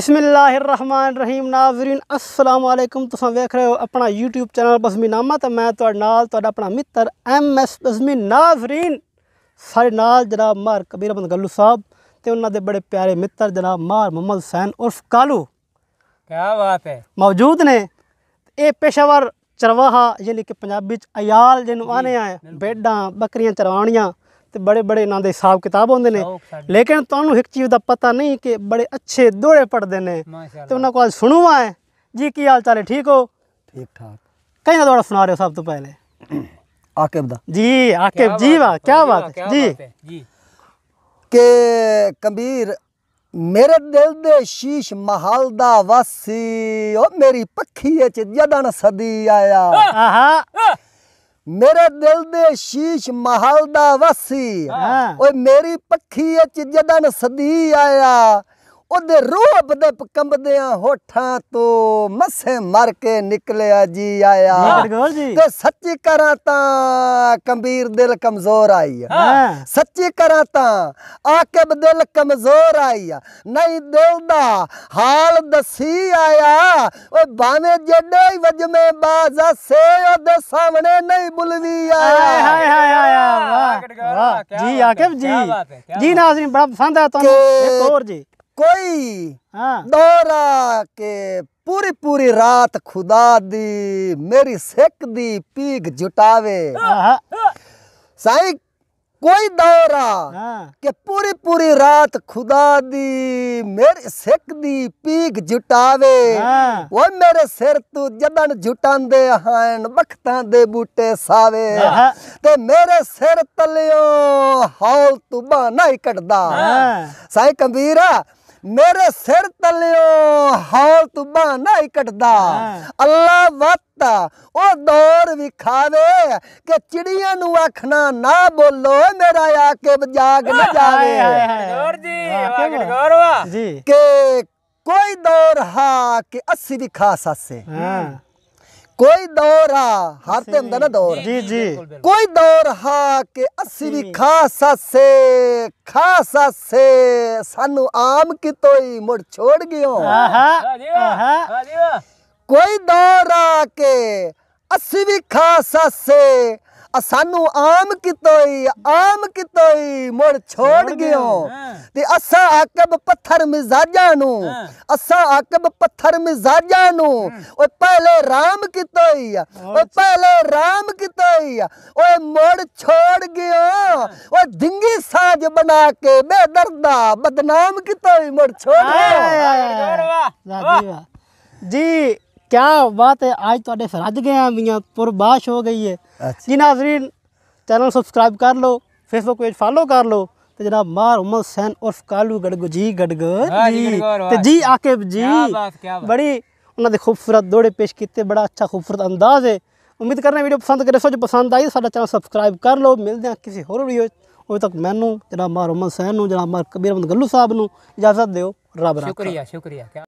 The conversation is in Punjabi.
ਬਿਸਮਿਲ੍ਲਾਹਿਰਰਹਿਮਾਨਿਰਰਹੀਮ ਨਾਜ਼ਰੀਨ ਅਸਲਾਮ ਅਲੈਕੁਮ ਤੁਸੀਂ ਵੇਖ ਰਹੇ ਹੋ ਆਪਣਾ YouTube ਚੈਨਲ ਬਸਮੀਨਾਮਾ ਤੇ ਮੈਂ ਤੁਹਾਡੇ ਨਾਲ ਤੁਹਾਡਾ ਆਪਣਾ ਮਿੱਤਰ ਐਮ ਐਸ ਬਸਮੀ ਨਾਜ਼ਰੀਨ ਸਾਡੇ ਨਾਲ ਜਨਾਬ ਮਾਰ ਕਬੀਰ ਅਹਿਮਦ ਗੱਲੂ ਸਾਹਿਬ ਤੇ ਉਹਨਾਂ ਦੇ ਬੜੇ ਪਿਆਰੇ ਮਿੱਤਰ ਜਨਾਬ ਮਾਰ ਮੁਹੰਮਦ ਹੁਸੈਨ ਉਰਫ ਕਾਲੂ ਕੀ ਬਾਤ ਹੈ ਮੌਜੂਦ ਨੇ ਇਹ ਪੇਸ਼ਾਵਰ ਚਰਵਾਹਾ ਯਾਨੀ ਕਿ ਪੰਜਾਬੀ ਚ ਅਯਾਲ ਜਿਹਨੂੰ ਆਨੇ ਆ ਬੇਡਾਂ ਬੱਕਰੀਆਂ ਚਰਵਾਉਣੀਆਂ ਤੇ ਬੜੇ ਬੜੇ ਇਹਨਾਂ ਦੇ ਹਿਸਾਬ ਕਿਤਾਬ ਹੁੰਦੇ ਨੇ ਲੇਕਿਨ ਤੁਹਾਨੂੰ ਇੱਕ ਚੀਜ਼ ਦਾ ਪਤਾ ਨਹੀਂ ਕਿ ਬੜੇ ਅੱਛੇ ਦੋੜੇ ਪੜਦੇ ਨੇ ਤੇ ਉਹਨਾਂ ਕੋਲ ਸੁਣੂਆ ਹੈ ਜੀ ਕੀ ਹਾਲ ਚਾਲ ਹੈ ਠੀਕ ਹੋ ਠੀਕ ਠਾਕ ਕਹਿੰਦਾ ਦੋੜਾ ਸੁਣਾ ਰਹੇ ਹੋ ਸਭ ਤੋਂ ਪਹਿਲੇ ਆਕਿਬ ਦਾ ਜੀ ਆਕਿਬ ਜੀ ਵਾਹ ਕੀ ਬਾਤ ਜੀ ਜੀ ਕਿ ਕੰਬੀਰ ਮੇਰੇ ਦਿਲ ਦੇ ਸ਼ੀਸ਼ ਮਹਲ ਦਾ ਵਾਸੀ ਓ ਮੇਰੀ ਪੱਖੀ ਚ ਜਦਨ ਸਦੀ ਆਇਆ ਆਹਾ ਮੇਰੇ ਦਿਲ ਦੇ ਸ਼ੀਸ਼ ਮਹਲ ਦਾ ਵਸੀ ਓਏ ਮੇਰੀ ਪੱਖੀ ਚ ਜਦਨ ਸਦੀ ਆਇਆ ਉਹਦੇ ਰੂਹ ਦੇ ਕੰਬਦਿਆਂ ਹੋਠਾਂ ਤੋਂ ਮਸੇ ਮਰ ਕੇ ਨਿਕਲਿਆ ਜੀ ਆਇਆ ਤੇ ਸੱਚੀ ਕਰਾਂ ਤਾਂ ਕੰਬੀਰ ਦਿਲ ਕਮਜ਼ੋਰ ਆਈ ਆ ਸੱਚੀ ਕਰਾਂ ਤਾਂ ਆਕਬ ਦਿਲ ਕਮਜ਼ੋਰ ਆਈ ਆ ਨਹੀਂ ਦਿਲ ਦਾ ਹਾਲ ਦਸੀ ਆਇਆ ਓ ਬਾਵੇਂ ਜੱਡੇ ਵਜਮੇ ਬਾਜ਼ਾ ਸੇ ਉਹਦੇ ਸਾਹਮਣੇ ਨਹੀਂ ਬੁਲਵੀ ਆਇਆ ਹਾਏ ਹਾਏ ਹਾਏ ਵਾਹ ਜੀ ਆਕਬ ਜੀ ਜੀ ਨਾਜ਼ਰੀਨ ਬੜਾ ਪਸੰਦ ਆ ਤੁਹਾਨੂੰ ਇੱਕ ਹੋਰ ਜੀ ਕੋਈ ਹਾਂ ਦੌਰਾ ਕੇ ਪੂਰੀ ਪੂਰੀ ਰਾਤ ਖੁਦਾ ਦੀ ਮੇਰੀ ਸਿੱਖ ਦੀ ਪੀਕ ਜੁਟਾਵੇ ਸਾਈ ਕੋਈ ਦੌਰਾ ਕਿ ਪੂਰੀ ਪੂਰੀ ਰਾਤ ਖੁਦਾ ਦੀ ਮੇਰੀ ਸਿੱਖ ਦੀ ਪੀਕ ਜੁਟਾਵੇ ਉਹ ਮੇਰੇ ਸਿਰ ਤੂੰ ਜਦਨ ਜੁਟਾਂਦੇ ਹਨ ਬਖਤਾਂ ਦੇ ਬੂਟੇ ਸਾਵੇ ਤੇ ਮੇਰੇ ਸਿਰ ਤਲਿਓ ਹੌਲ ਤੂੰ ਬਾਨਾ ਹੀ ਕੱਢਦਾ ਸਾਈ ਕੰਬੀਰਾ ਮੇਰੇ ਸਿਰ ਤਲਿਓ ਹਾਲ ਤੁਬਾ ਨਾ ਇਕਟਦਾ ਅੱਲਾ ਵਤ ਉਹ ਦੌਰ ਵਿਖਾਵੇ ਕਿ ਚਿੜੀਆਂ ਨੂੰ ਆਖਣਾ ਨਾ ਬੋਲੋ ਮੇਰਾ ਆਕਿਬ ਜਾਗ ਨਾ ਜਾਵੇ ਗੌਰ ਜੀ ਵਾਹ ਗੌਰ ਜੀ ਕਿ ਕੋਈ ਦੌਰ ਹਾ ਕਿ ਅਸੀਂ ਵੀ ਖਾ ਸਾਸੇ ਹਾਂ ਕੋਈ ਦੌਰ ਆ ਹਰ ਤੇ ਹੁੰਦਾ ਨਾ ਦੌਰ ਜੀ ਜੀ ਕੋਈ ਦੌਰ ਹਾ ਕਿ ਅਸੀਂ ਵੀ ਖਾਸ ਸੇ ਖਾਸ ਸੇ ਸਾਨੂੰ ਆਮ ਕਿਤੋਈ ਮੁੜ ਛੋੜ ਗਿਓ ਆਹਾ ਆਹਾ ਕੋਈ ਦੌਰ ਆ ਕਿ ਅਸੀਂ ਵੀ ਖਾਸ ਸੇ ਆ ਸਾਨੂੰ ਆਮ ਕਿਤੋਈ ਆਮ ਕਿਤੋਈ ਮੁਰ ਛੋੜ ਗਿਓ ਤੇ ਅਸਾਂ ਆਕਬ ਪੱਥਰ ਮਿਜ਼ਾਜਾਂ ਨੂੰ ਅਸਾਂ ਆਕਬ ਪੱਥਰ ਮਿਜ਼ਾਜਾਂ ਨੂੰ ਓਏ ਪਹਿਲੇ ਰਾਮ ਕਿਤੋਈ ਓਏ ਪਹਿਲੇ ਰਾਮ ਕਿਤੋਈ ਓਏ ਮੁਰ ਛੋੜ ਗਿਓ ਓਏ ਢਿੰਗੀ ਸਾਜ ਬਣਾ ਕੇ ਬੇਦਰਦਾ ਬਦਨਾਮ ਕਿਤੋਈ ਮੁਰ ਛੋੜ ਗਿਓ ਜੀ ਕਿਆ ਬਾਤ ਹੈ ਅੱਜ ਤੁਹਾਡੇ फरज ਗਏ ਆ ਮੀਆਂ ਪਰਬਾਸ਼ ਹੋ ਗਈ ਹੈ ਜੀ ਨਾਜ਼ਰੀਨ ਚੈਨਲ ਸਬਸਕ੍ਰਾਈਬ ਕਰ ਲਓ ਫੇਸਬੁੱਕ ਪੇਜ ਫਾਲੋ ਕਰ ਲਓ ਤੇ ਜਨਾਬ ਮਾਰ ਉਮਰ ਸੈਨ ਉਰਫ ਕਾਲੂ ਗੜਗੋ ਜੀ ਗੜਗ ਜੀ ਤੇ ਜੀ ਆਕਿਬ ਜੀ ਬੜੀ ਉਹਨਾਂ ਦੇ ਖੂਬਸੂਰਤ ਦੋੜੇ ਪੇਸ਼ ਕੀਤੇ ਬੜਾ ਅੱਛਾ ਖੂਬਸੂਰਤ ਅੰਦਾਜ਼ ਹੈ ਉਮੀਦ ਕਰਨਾ ਵੀਡੀਓ ਪਸੰਦ ਕਰੇ ਸੋ ਜੇ ਪਸੰਦ ਆਈ ਸਾਡਾ ਚੈਨਲ ਸਬਸਕ੍ਰਾਈਬ ਕਰ ਲਓ ਮਿਲਦੇ ਹਾਂ ਕਿਸੇ ਹੋਰ ਵੀਡੀਓ ਉਹ ਤੱਕ ਮੈਨੂੰ ਜਨਾਬ ਮਾਰ ਉਮਰ ਸੈਨ ਨੂੰ ਜਨਾਬ ਮਾਰ ਕਬੀਰ ਅਹਿਮਦ ਗੱਲੂ ਸਾਹਿਬ ਨੂੰ ਇਜਾਜ਼ਤ ਦਿਓ ਰੱਬ ਰਾਖਾ ਸ਼ੁਕਰੀਆ ਸ਼ੁਕਰੀਆ